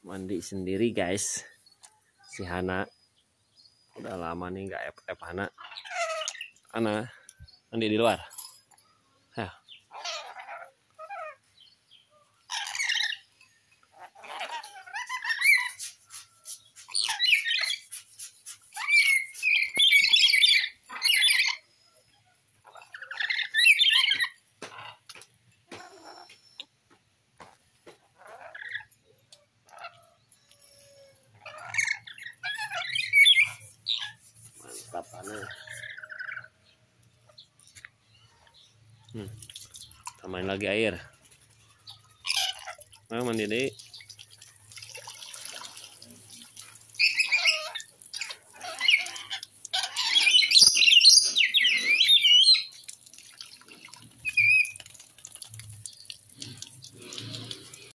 mandi sendiri guys si Hana udah lama nih nggak ep Hana Hana mandi di luar Hmm. Tambahin lagi air. mau mandi deh.